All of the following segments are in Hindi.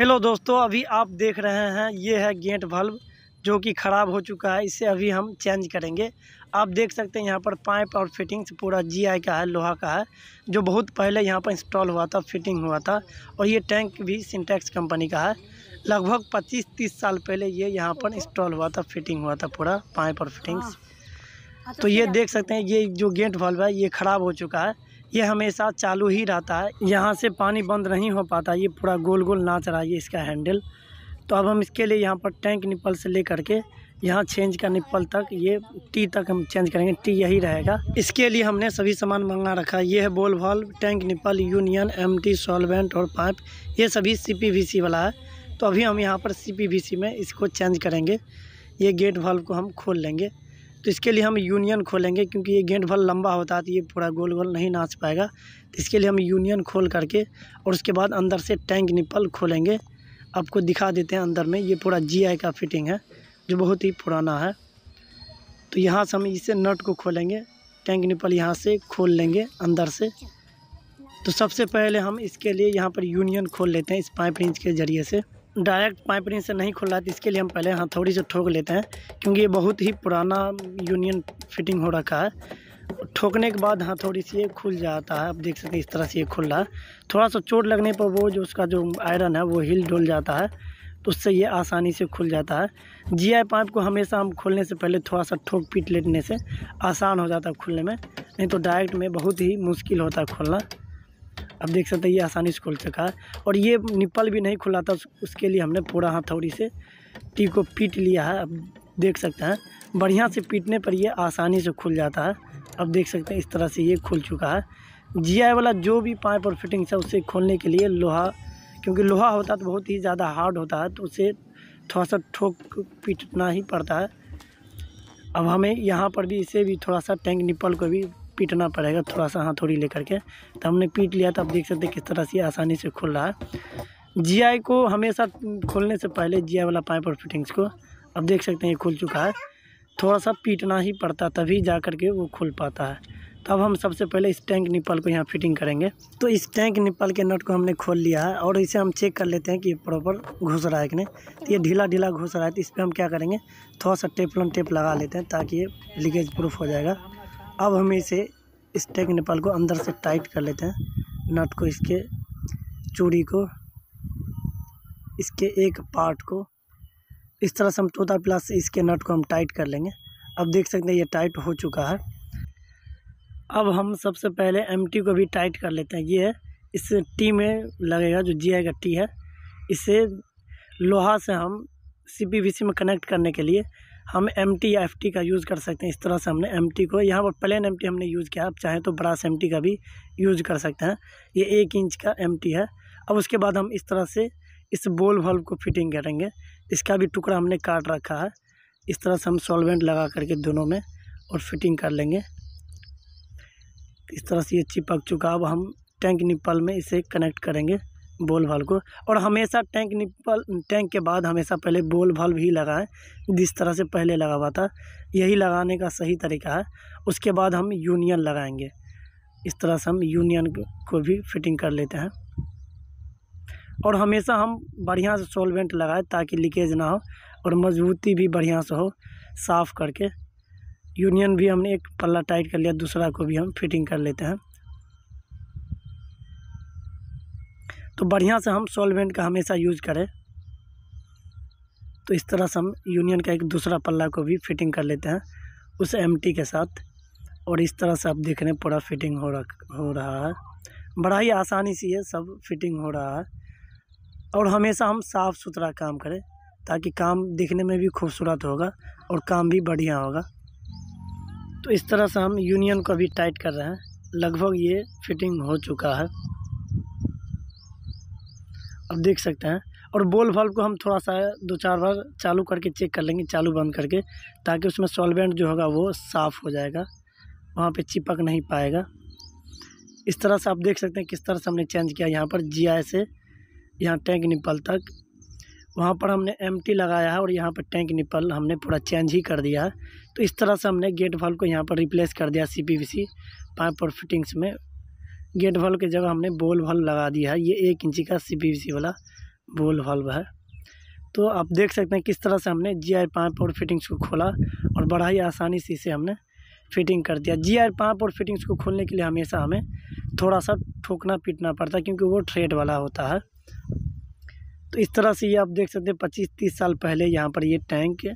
हेलो दोस्तों अभी आप देख रहे हैं ये है गेट बल्ब जो कि ख़राब हो चुका है इसे अभी हम चेंज करेंगे आप देख सकते हैं यहाँ पर पाइप और फिटिंग्स पूरा जीआई का है लोहा का है जो बहुत पहले यहाँ पर इंस्टॉल हुआ था फिटिंग हुआ था और ये टैंक भी सिंटेक्स कंपनी का है लगभग 25-30 साल पहले ये यहाँ पर इंस्टॉल हुआ था फिटिंग हुआ था पूरा पाइप और फिटिंग्स हाँ। हाँ, तो, तो ये देख सकते हैं ये जो गेट बल्ब है ये ख़राब हो चुका है ये हमेशा चालू ही रहता है यहाँ से पानी बंद नहीं हो पाता ये पूरा गोल गोल नाच रहा है इसका हैंडल तो अब हम इसके लिए यहाँ पर टैंक निप्पल से ले करके यहाँ चेंज का निप्पल तक ये टी तक हम चेंज करेंगे टी यही रहेगा इसके लिए हमने सभी सामान मंगा रखा है ये है ball valve tank nipple union M T solvent और पाइप ये सभी सी वाला है तो अभी हम यहाँ पर सी में इसको चेंज करेंगे ये गेट वॉल्व को हम खोल लेंगे तो इसके लिए हम यूनियन खोलेंगे क्योंकि ये गेंद भल लंबा होता है तो ये पूरा गोल गोल नहीं नाच पाएगा तो इसके लिए हम यूनियन खोल करके और उसके बाद अंदर से टैंक निपल खोलेंगे आपको दिखा देते हैं अंदर में ये पूरा जी आई का फिटिंग है जो बहुत ही पुराना है तो यहाँ से हम इसे नट को खोलेंगे टैंक निपल यहाँ से खोल लेंगे अंदर से तो सबसे पहले हम इसके लिए यहाँ पर यूनियन खोल लेते हैं इस पाइप इंच के ज़रिए से डायरेक्ट पाइपरिन से नहीं खुल रहा तो इसके लिए हम पहले हथौड़ी से ठोक लेते हैं क्योंकि ये बहुत ही पुराना यूनियन फिटिंग हो रखा है ठोकने के बाद हथौड़ी से ये खुल जाता है आप देख सकते हैं इस तरह से ये खुल रहा है थोड़ा सा चोट लगने पर वो जो उसका जो आयरन है वो हिल डुल जाता है तो उससे ये आसानी से खुल जाता है जी आई पाइप को हमेशा हम खोलने से पहले थोड़ा सा ठोक पीट लेने से आसान हो जाता है खुलने में नहीं तो डायरेक्ट में बहुत ही मुश्किल होता है खोलना अब देख सकते हैं ये आसानी से खुल चुका है और ये निप्पल भी नहीं खुला था उसके लिए हमने पूरा हथौड़ी से टी को पीट लिया है अब देख सकते हैं बढ़िया से पीटने पर ये आसानी से खुल जाता है अब देख सकते हैं इस तरह से ये खुल चुका है जी वाला जो भी पाइप और फिटिंग है उसे खोलने के लिए लोहा क्योंकि लोहा होता तो बहुत ही ज़्यादा हार्ड होता है तो उसे थोड़ा सा ठोक पीटना ही पड़ता है अब हमें यहाँ पर भी इसे भी थोड़ा सा टैंक निप्पल को भी पीटना पड़ेगा थोड़ा सा हथौड़ी हाँ, लेकर के तो हमने पीट लिया तो आप देख सकते किस तरह से आसानी से खुल रहा है जी को हमेशा खोलने से पहले जी वाला पाइप और फिटिंग्स को अब देख सकते हैं ये खुल चुका है थोड़ा सा पीटना ही पड़ता तभी जा कर के वो खुल पाता है तो अब हम सबसे पहले इस टैंक निपल को यहाँ फिटिंग करेंगे तो इस टैंक निपल के नट को हमने खोल लिया है और इसे हम चेक कर लेते हैं कि ये प्रॉपर घुस रहा है कि नहीं तो ये ढीला ढीला घुस रहा है तो इस पर हम क्या करेंगे थोड़ा सा टेपलन टेप लगा लेते हैं ताकि ये लीकेज प्रूफ हो जाएगा अब हम इसे इस टैग नेपाल को अंदर से टाइट कर लेते हैं नट को इसके चूड़ी को इसके एक पार्ट को इस तरह से हम तोता प्लास से इसके नट को हम टाइट कर लेंगे अब देख सकते हैं ये टाइट हो चुका है अब हम सबसे पहले एम को भी टाइट कर लेते हैं ये है इस टी में लगेगा जो जी आई का टी है इसे लोहा से हम सी में कनेक्ट करने के लिए हम एम टी या एफ टी का यूज़ कर सकते हैं इस तरह से हमने एम टी को यहाँ पर प्लेन एम टी हमने यूज़ किया आप चाहें तो ब्रास एम टी का भी यूज़ कर सकते हैं ये एक इंच का एम टी है अब उसके बाद हम इस तरह से इस बोल बल्ब को फिटिंग करेंगे इसका भी टुकड़ा हमने काट रखा है इस तरह से हम सॉल्वेंट लगा करके दोनों में और फिटिंग कर लेंगे इस तरह से ये चिपक चुका अब हम टैंक निपल में इसे कनेक्ट करेंगे बोल भाल को और हमेशा टैंक निपल टैंक के बाद हमेशा पहले बोल भाल भी लगाएं जिस तरह से पहले लगा हुआ था यही लगाने का सही तरीका है उसके बाद हम यूनियन लगाएंगे इस तरह से हम यूनियन को भी फिटिंग कर लेते हैं और हमेशा हम बढ़िया से सोलवेंट लगाएं ताकि लीकेज ना हो और मजबूती भी बढ़िया से हो साफ़ करके यूनियन भी हमने एक पल्ला टाइट कर लिया दूसरा को भी हम फिटिंग कर लेते हैं तो बढ़िया से हम सॉल्वेंट का हमेशा यूज़ करें तो इस तरह से हम यूनियन का एक दूसरा पल्ला को भी फिटिंग कर लेते हैं उस एम के साथ और इस तरह से आप देख रहे हैं पूरा फिटिंग हो रख हो रहा है बड़ा ही आसानी से है सब फिटिंग हो रहा है और हमेशा हम साफ़ सुथरा काम करें ताकि काम दिखने में भी खूबसूरत होगा और काम भी बढ़िया होगा तो इस तरह से हम यूनियन को भी टाइट कर रहे हैं लगभग ये फिटिंग हो चुका है आप देख सकते हैं और बोल वाल्व को हम थोड़ा सा दो चार बार चालू करके चेक कर लेंगे चालू बंद करके ताकि उसमें सॉल्वेंट जो होगा वो साफ़ हो जाएगा वहाँ पे चिपक नहीं पाएगा इस तरह से आप देख सकते हैं किस तरह से हमने चेंज किया यहाँ पर जी से यहाँ टैंक निपल तक वहाँ पर हमने एम लगाया है और यहाँ पर टैंक निपल हमने पूरा चेंज ही कर दिया है तो इस तरह से हमने गेट वाल्व को यहाँ पर रिप्लेस कर दिया सी पी पाइप और फिटिंग्स में गेट वाल्व की जगह हमने बोल वाल्व लगा दिया है ये एक इंची का सी वाला बोल वाल्व है तो आप देख सकते हैं किस तरह से हमने जी आर पाइप और फिटिंग्स को खोला और बड़ा ही आसानी से इसे हमने फिटिंग कर दिया जी आर पाइप और फिटिंग्स को खोलने के लिए हमेशा हमें थोड़ा सा ठोकना पीटना पड़ता है क्योंकि वो ट्रेड वाला होता है तो इस तरह से ये आप देख सकते हैं पच्चीस तीस साल पहले यहाँ पर ये टैंक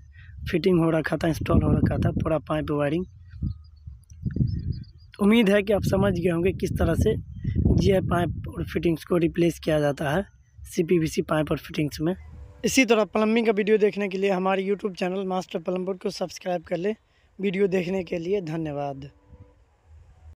फिटिंग हो रखा था इंस्टॉल हो रखा था पूरा पाइप वायरिंग उम्मीद है कि आप समझ गए होंगे किस तरह से जी आई पाइप और फिटिंग्स को रिप्लेस किया जाता है सी पाइप और फिटिंग्स में इसी तरह प्लम्बिंग का वीडियो देखने के लिए हमारे यूट्यूब चैनल मास्टर प्लम्बर को सब्सक्राइब कर लें वीडियो देखने के लिए धन्यवाद